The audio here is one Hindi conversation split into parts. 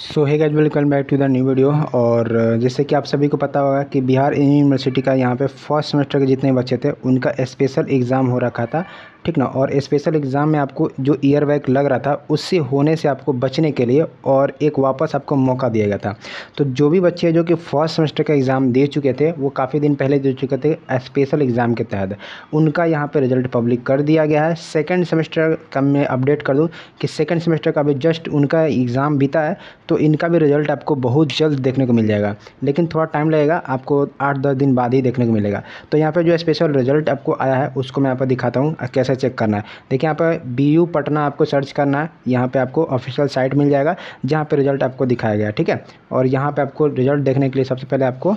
so hi guys welcome back to the new video और uh, जैसे कि आप सभी को पता होगा कि बिहार यूनिवर्सिटी का यहाँ पे फर्स्ट सेमेस्टर के जितने बच्चे थे उनका स्पेशल एग्ज़ाम हो रखा था ठीक ना और स्पेशल एग्ज़ाम में आपको जो ईयर बैग लग रहा था उससे होने से आपको बचने के लिए और एक वापस आपको मौका दिया गया था तो जो भी बच्चे जो कि फर्स्ट सेमेस्टर का एग्ज़ाम दे चुके थे वो काफ़ी दिन पहले दे चुके थे स्पेशल एग्ज़ाम के तहत उनका यहाँ पर रिजल्ट पब्लिक कर दिया गया है सेकेंड सेमेस्टर का मैं अपडेट कर दूँ कि सेकेंड सेमेस्टर का अभी जस्ट उनका एग्ज़ाम बीता है तो इनका भी रिजल्ट आपको बहुत जल्द देखने को मिल जाएगा लेकिन थोड़ा टाइम लगेगा आपको आठ दस दिन बाद ही देखने को मिलेगा तो यहाँ पर जो स्पेशल रिजल्ट आपको आया है उसको मैं यहाँ पर दिखाता हूँ कैसे चेक करना है देखिए यहाँ पर बी यू पटना आपको सर्च करना है यहाँ पर आपको ऑफिशियल साइट मिल जाएगा जहाँ पर रिजल्ट आपको दिखाया गया ठीक है और यहाँ पर आपको रिजल्ट देखने के लिए सबसे पहले आपको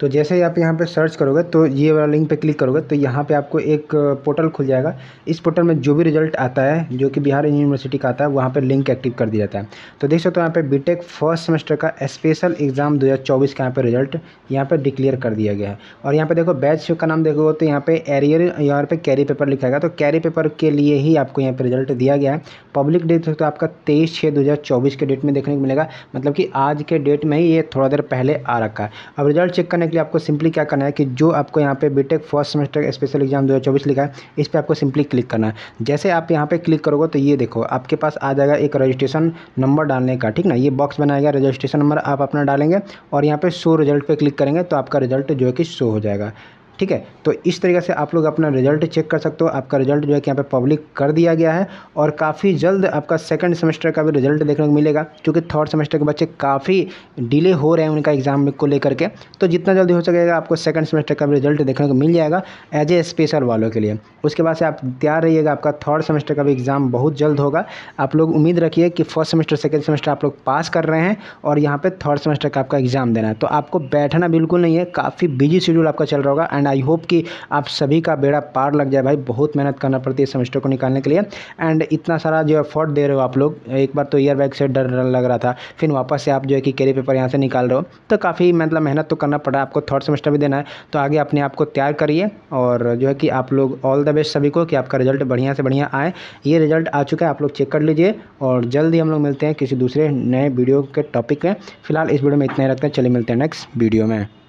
तो जैसे ही आप यहाँ पे सर्च करोगे तो ये वाला लिंक पे क्लिक करोगे तो यहाँ पे आपको एक पोर्टल खुल जाएगा इस पोर्टल में जो भी रिजल्ट आता है जो कि बिहार यूनिवर्सिटी का आता है वहाँ पे लिंक एक्टिव कर दिया जाता है तो देख सकते हो यहाँ पे बीटेक फर्स्ट सेमेस्टर का स्पेशल एग्ज़ाम 2024 का यहाँ पर रिजल्ट यहाँ पर डिक्लेयर कर दिया गया है और यहाँ पे देखो बैच का नाम देखोगे तो यहाँ पर एरियर यहाँ पर कैरी पेपर लिखा गया तो कैरी पेपर के लिए ही आपको यहाँ पर रिजल्ट दिया गया है पब्लिक डेट तो आपका तेईस छः दो के डेट में देखने को मिलेगा मतलब कि आज के डेट में ही ये थोड़ा देर पहले आ रखा है अब रिजल्ट चेक करने करने के लिए आपको सिंपली क्या करना है कि जो आपको यहाँ पे BTech first semester special exam 2024 लिखा है इस पर आपको सिंपली क्लिक करना है जैसे आप यहाँ पे क्लिक करोगे तो ये देखो आपके पास आ जाएगा एक रजिस्ट्रेशन नंबर डालने का ठीक ना ये बॉक्स बनाएगा रजिस्ट्रेशन नंबर आप अपना डालेंगे और यहाँ पर शो रिजल्ट पर क्लिक करेंगे तो आपका रिजल्ट जो है कि शो हो जाएगा ठीक है तो इस तरीके से आप लोग अपना रिजल्ट चेक कर सकते हो आपका रिजल्ट जो है कि यहाँ पे पब्लिक कर दिया गया है और काफ़ी जल्द आपका सेकंड सेमेस्टर का भी रिजल्ट देखने को मिलेगा क्योंकि थर्ड सेमेस्टर के बच्चे काफ़ी डिले हो रहे हैं उनका एग्जाम को लेकर के तो जितना जल्दी हो सकेगा आपको सेकंड सेमेस्टर का भी रिजल्ट देखने को मिल जाएगा एज ए स्पेशल वालों के लिए उसके बाद से आप तैयार रहिएगा आपका थर्ड सेमेस्टर का भी एग्ज़ाम बहुत जल्द होगा आप लोग उम्मीद रखिए कि फर्स्ट सेमेस्टर सेकेंड सेमेस्टर आप लोग पास कर रहे हैं और यहाँ पर थर्ड सेमेस्टर का आपका एग्ज़ाम देना है तो आपको बैठना बिल्कुल नहीं है काफ़ी बिजी शेड्यूल आपका चल रहा होगा एंड एंड आई होप कि आप सभी का बेड़ा पार लग जाए भाई बहुत मेहनत करना पड़ती है सेमेस्टर को निकालने के लिए एंड इतना सारा जो एफर्ट दे रहे हो आप लोग एक बार तो ईयर बैग से डर लग रहा था फिर वापस से आप जो है कि कैरी पेपर यहाँ से निकाल रहे हो तो काफ़ी मतलब मेहनत तो करना पड़ रहा है आपको थर्ड सेमेस्टर भी देना है तो आगे अपने आप को तैयार करिए और जो है कि आप लोग ऑल द बेस्ट सभी को कि आपका रिजल्ट बढ़िया से बढ़िया आए ये रिजल्ट आ चुका है आप लोग चेक कर लीजिए और जल्द ही हम लोग मिलते हैं किसी दूसरे नए वीडियो के टॉपिक में फिलहाल इस वीडियो में इतना ही रखते हैं चले मिलते हैं नेक्स्ट वीडियो में